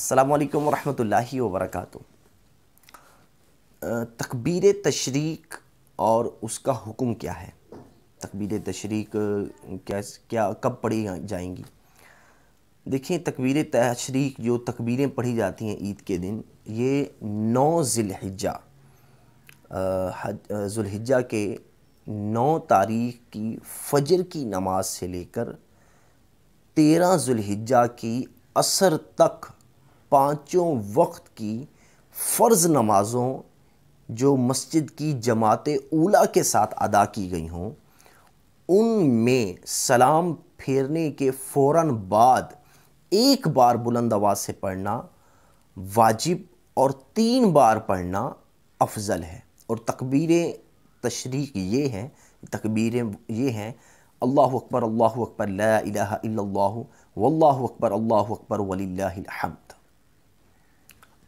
असलकम वरम वर्क तकबीर तशरीक और उसका हुक्म क्या है तकबीर तशरीक क्या क्या कब पढ़ी जाएंगी देखिए तकबीर तशरीक जो तकबीरें पढ़ी जाती हैं ईद के दिन ये नौ ज़िलहिजा जुलहिजा के नौ तारीख की फ़जर की नमाज से लेकर तेरह जुलहिजा की असर तक पाँचों वक्त की फ़र्ज़ नमाज़ों जो मस्जिद की जमात ऊला के साथ अदा की गई हों में सलाम फेरने के फ़ौर बाद एक बार बुलंद आवाज़ से पढ़ना वाजिब और तीन बार पढ़ना अफजल है और तकबीरें तशरीक ये हैं तकबीरें ये हैं अल्लाह अकबर अल्लाह अकबर ला इलाहा अकबर अल्लाह अकबर वलिल्लाहिल हमद